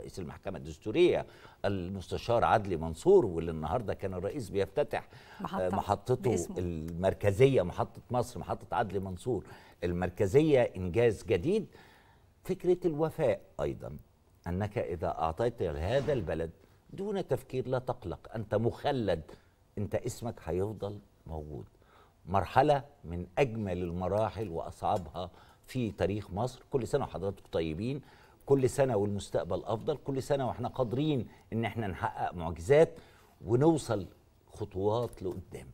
رئيس المحكمة الدستورية المستشار عدلي منصور واللي النهاردة كان الرئيس بيفتتح آه، محطة محطته باسمه. المركزية محطة مصر محطة عدلي منصور المركزية إنجاز جديد فكرة الوفاء أيضا أنك إذا أعطيت هذا البلد دون تفكير لا تقلق أنت مخلد أنت اسمك هيفضل موجود مرحلة من أجمل المراحل وأصعبها في تاريخ مصر كل سنة وحضراتكم طيبين كل سنه والمستقبل افضل كل سنه واحنا قادرين ان احنا نحقق معجزات ونوصل خطوات لقدام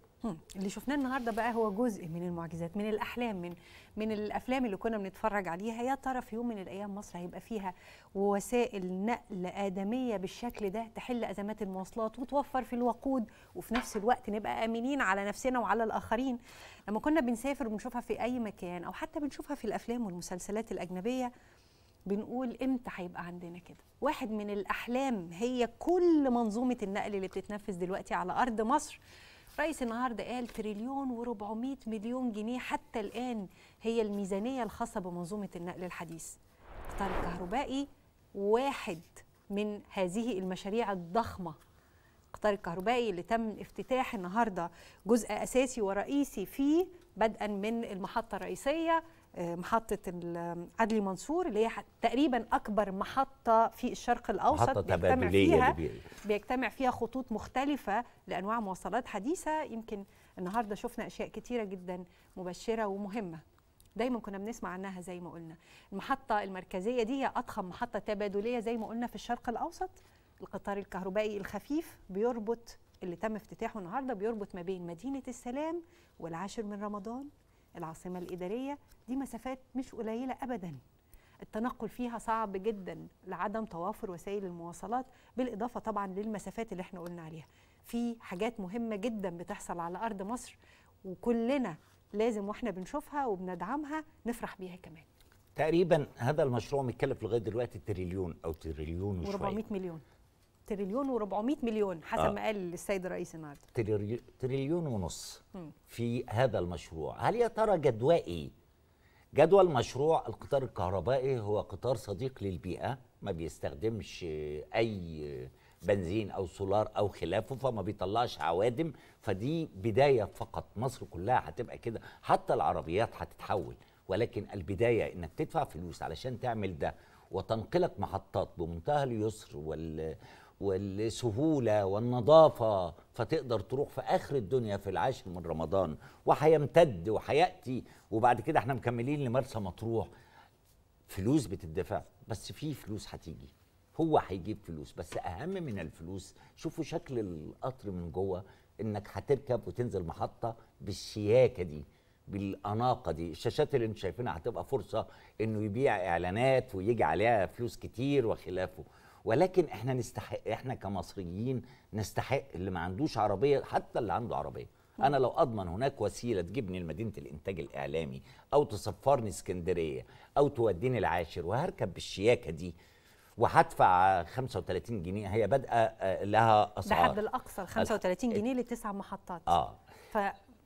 اللي شفناه النهارده بقى هو جزء من المعجزات من الاحلام من من الافلام اللي كنا بنتفرج عليها يا ترى في يوم من الايام مصر هيبقى فيها وسائل نقل ادميه بالشكل ده تحل ازمات المواصلات وتوفر في الوقود وفي نفس الوقت نبقى امنين على نفسنا وعلى الاخرين لما كنا بنسافر وبنشوفها في اي مكان او حتى بنشوفها في الافلام والمسلسلات الاجنبيه بنقول امتى هيبقى عندنا كده واحد من الاحلام هي كل منظومه النقل اللي بتتنفذ دلوقتي على ارض مصر رئيس النهارده قال تريليون و400 مليون جنيه حتى الان هي الميزانيه الخاصه بمنظومه النقل الحديث القطار الكهربائي واحد من هذه المشاريع الضخمه القطار الكهربائي اللي تم افتتاح النهارده جزء اساسي ورئيسي فيه بدءا من المحطه الرئيسيه آه، محطه عدلي منصور اللي هي تقريبا اكبر محطه في الشرق الاوسط محطة بيجتمع فيها بيجتمع فيها خطوط مختلفه لانواع مواصلات حديثه يمكن النهارده شفنا اشياء كتيره جدا مبشره ومهمه دايما كنا بنسمع عنها زي ما قلنا المحطه المركزيه دي هي اضخم محطه تبادليه زي ما قلنا في الشرق الاوسط القطار الكهربائي الخفيف بيربط اللي تم افتتاحه النهارده بيربط ما بين مدينه السلام والعاشر من رمضان العاصمه الاداريه دي مسافات مش قليله ابدا التنقل فيها صعب جدا لعدم توافر وسائل المواصلات بالاضافه طبعا للمسافات اللي احنا قلنا عليها في حاجات مهمه جدا بتحصل على ارض مصر وكلنا لازم واحنا بنشوفها وبندعمها نفرح بيها كمان تقريبا هذا المشروع متكلف لغايه دلوقتي تريليون او تريليون وشويه 400 مليون تريليون و400 مليون حسب آه. ما قال السيد الرئيس النهارده تري... تريليون ونص م. في هذا المشروع هل يا ترى جدوى ايه جدول مشروع القطار الكهربائي هو قطار صديق للبيئه ما بيستخدمش اي بنزين او سولار او خلافه فما بيطلعش عوادم فدي بدايه فقط مصر كلها هتبقى كده حتى العربيات هتتحول ولكن البدايه انك تدفع فلوس علشان تعمل ده وتنقلك محطات بمنتهى اليسر والسهولة والنظافة فتقدر تروح في آخر الدنيا في العاشر من رمضان وهيمتد وهيأتي وبعد كده احنا مكملين لمرسى مطروح فلوس بتدفع بس في فلوس هتيجي هو هيجيب فلوس بس أهم من الفلوس شوفوا شكل القطر من جوه إنك هتركب وتنزل محطة بالشياكة دي بالاناقه دي الشاشات اللي انتم شايفينها هتبقى فرصه انه يبيع اعلانات ويجي عليها فلوس كتير وخلافه ولكن احنا نستحق احنا كمصريين نستحق اللي ما عندوش عربيه حتى اللي عنده عربيه انا لو اضمن هناك وسيله تجيبني لمدينه الانتاج الاعلامي او تسفرني اسكندريه او توديني العاشر وهركب بالشياكه دي وهدفع 35 جنيه هي بادئه آه، لها اسعار ده حد الاقصى 35 جنيه لتسع محطات اه ف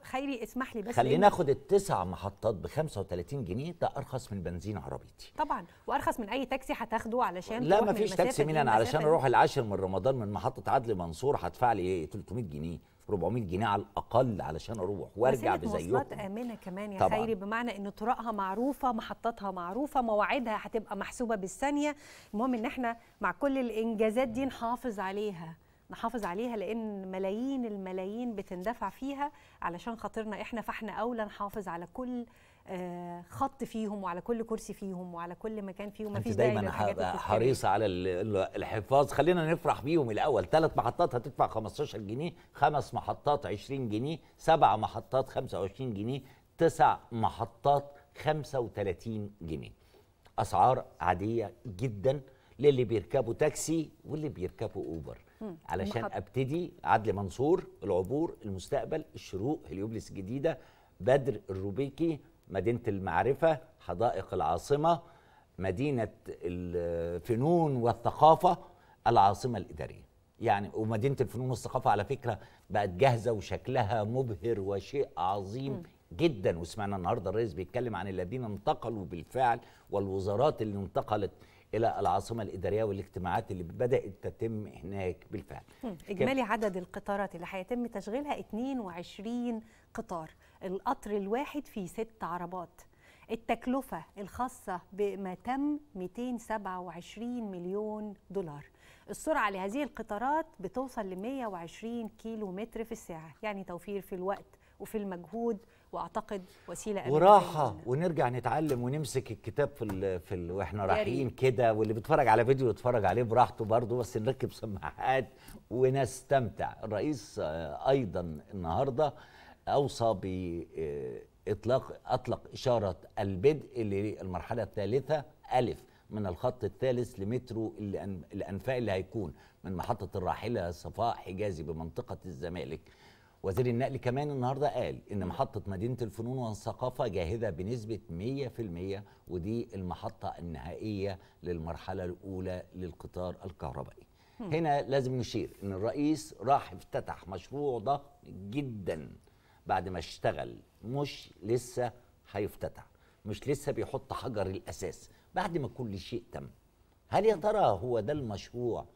خيري اسمح لي بس خلينا ناخد التسع محطات ب 35 جنيه ده ارخص من بنزين عربيتي طبعا وارخص من اي تاكسي هتاخده علشان لا ما فيش تاكسي مين انا علشان اروح العاشر من رمضان من محطه عدلي منصور هدفع لي 300 إيه؟ جنيه 400 جنيه على الاقل علشان اروح وارجع بزيهم مواصلات امنه كمان يا طبعًا. خيري بمعنى ان طرقها معروفه محطاتها معروفه مواعيدها هتبقى محسوبه بالثانيه المهم ان احنا مع كل الانجازات دي نحافظ عليها نحافظ عليها لان ملايين الملايين بتندفع فيها علشان خاطرنا احنا فاحنا اولى نحافظ على كل آه، خط فيهم وعلى كل كرسي فيهم وعلى كل مكان فيهم مفيش دايما حريصه على الحفاظ خلينا نفرح بيهم الاول ثلاث محطات هتدفع 15 جنيه خمس محطات 20 جنيه سبع محطات 25 جنيه تسع محطات 35 جنيه اسعار عاديه جدا للي بيركبوا تاكسي واللي بيركبوا اوبر علشان ابتدي عدلي منصور العبور المستقبل الشروق هليوبلس الجديده بدر الروبيكي مدينه المعرفه حدائق العاصمه مدينه الفنون والثقافه العاصمه الاداريه يعني ومدينه الفنون والثقافه على فكره بقت جاهزه وشكلها مبهر وشيء عظيم م. جدا وسمعنا النهارده الرئيس بيتكلم عن الذين انتقلوا بالفعل والوزارات اللي انتقلت الى العاصمه الاداريه والاجتماعات اللي بدات تتم هناك بالفعل. اجمالي عدد القطارات اللي هيتم تشغيلها 22 قطار، القطر الواحد فيه ست عربات. التكلفة الخاصة بما تم 227 مليون دولار السرعة لهذه القطارات بتوصل ل 120 كيلو متر في الساعة يعني توفير في الوقت وفي المجهود واعتقد وسيله وراحه ونرجع نتعلم ونمسك الكتاب في الـ في الـ واحنا رايحين كده واللي بيتفرج على فيديو يتفرج عليه براحته برضه بس نركب سماعات ونستمتع الرئيس آه، ايضا النهارده اوصى باطلاق اطلق اشاره البدء للمرحله الثالثه الف من الخط الثالث لمترو الانفاق اللي هيكون من محطه الراحله صفاء حجازي بمنطقه الزمالك وزير النقل كمان النهارده قال ان محطه مدينه الفنون والثقافه جاهزه بنسبه 100% ودي المحطه النهائيه للمرحله الاولى للقطار الكهربائي. هنا لازم نشير ان الرئيس راح افتتح مشروع ضخم جدا بعد ما اشتغل مش لسه هيفتتح مش لسه بيحط حجر الاساس بعد ما كل شيء تم هل يا ترى هو ده المشروع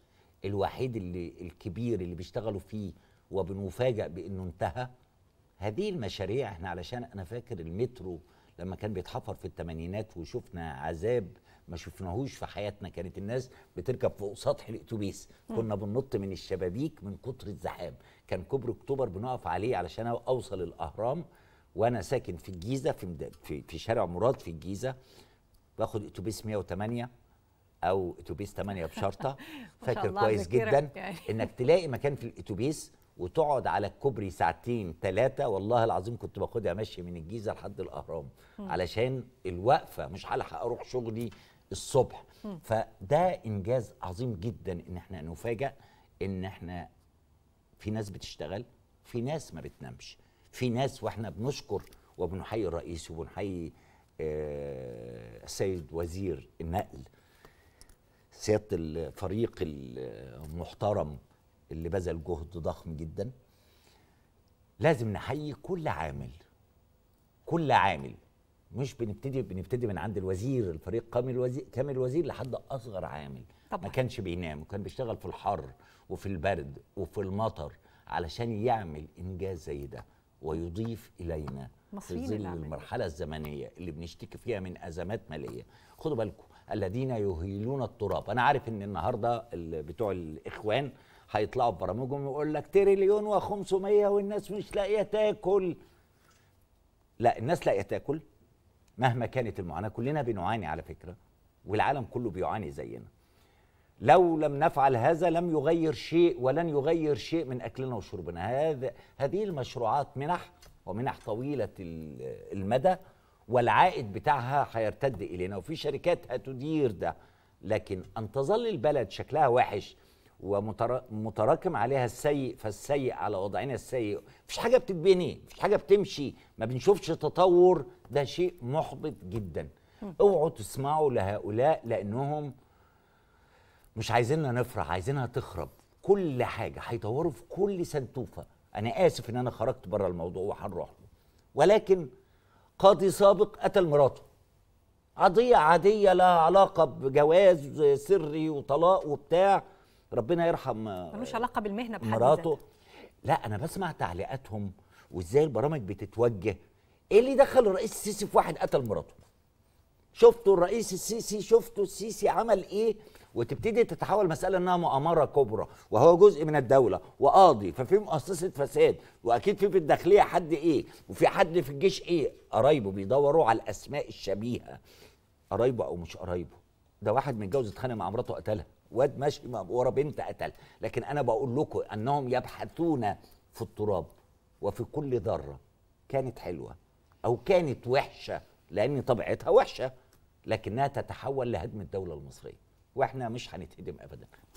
الوحيد اللي الكبير اللي بيشتغلوا فيه وبنفاجئ بأنه انتهى هذه المشاريع احنا علشان انا فاكر المترو لما كان بيتحفر في الثمانينات وشفنا عذاب ما شفناهوش في حياتنا كانت الناس بتركب فوق سطح الاتوبيس كنا بننط من الشبابيك من كتر الزحام كان كوبري اكتوبر بنقف عليه علشان اوصل الاهرام وانا ساكن في الجيزه في في, في شارع مراد في الجيزه باخد اتوبيس 108 او اتوبيس 8 بشرطه فاكر كويس جدا يعني. انك تلاقي مكان في الاتوبيس وتقعد على الكوبري ساعتين ثلاثة والله العظيم كنت باخدها مشي من الجيزة لحد الأهرام م. علشان الوقفة مش هلحق أروح شغلي الصبح م. فده إنجاز عظيم جدا إن إحنا نفاجأ إن إحنا في ناس بتشتغل في ناس ما بتنامش في ناس وإحنا بنشكر وبنحيي الرئيس وبنحيي آه، السيد وزير النقل سيادة الفريق المحترم اللي بذل جهد ضخم جدا لازم نحيي كل عامل كل عامل مش بنبتدي بنبتدي من عند الوزير الفريق كامل الوزير كامل الوزير لحد اصغر عامل طبعا. ما كانش بينام وكان بيشتغل في الحر وفي البرد وفي المطر علشان يعمل انجاز زي ده ويضيف الينا في ظل المرحله الزمنيه اللي بنشتكي فيها من ازمات ماليه خدوا بالكم الذين يهيلون التراب انا عارف ان النهارده بتوع الاخوان هيطلعوا ببرامجهم يقول لك تريليون و500 والناس مش لاقيه تاكل لا الناس لاقيه تاكل مهما كانت المعاناه كلنا بنعاني على فكره والعالم كله بيعاني زينا لو لم نفعل هذا لم يغير شيء ولن يغير شيء من اكلنا وشربنا هذا هذه المشروعات منح ومنح طويله المدى والعائد بتاعها هيرتد الينا وفي شركات هتدير ده لكن ان تظل البلد شكلها وحش ومتراكم عليها السيء فالسيء على وضعنا السيء مفيش حاجه بتتبني مفيش حاجه بتمشي ما بنشوفش تطور ده شيء محبط جدا اوعوا تسمعوا لهؤلاء لانهم مش عايزيننا نفرح عايزينها تخرب كل حاجه هيطوروا في كل سنتوفه انا اسف ان انا خرجت بره الموضوع وهنروح له ولكن قاضي سابق قتل مراته قضيه عاديه لها علاقه بجواز سري وطلاق وبتاع ربنا يرحم ملوش علاقه بالمهنه بحد مراته لا انا بسمع تعليقاتهم وازاي البرامج بتتوجه ايه اللي دخل الرئيس السيسي في واحد قتل مراته شفتوا الرئيس السيسي شفتوا السيسي عمل ايه وتبتدي تتحول مسألة انها مؤامرة كبرى وهو جزء من الدولة وقاضي ففي مؤسسة فساد واكيد في في الداخلية حد ايه وفي حد في الجيش ايه قرايبه بيدوروا على الاسماء الشبيهة قرايبه او مش قرايبه ده واحد متجوز اتخانق مع مراته قتلها واد ماشي ورا بنت قتل لكن انا بقول لكم انهم يبحثون في التراب وفي كل ذره كانت حلوه او كانت وحشه لان طبيعتها وحشه لكنها تتحول لهدم الدوله المصريه واحنا مش هنتهدم ابدا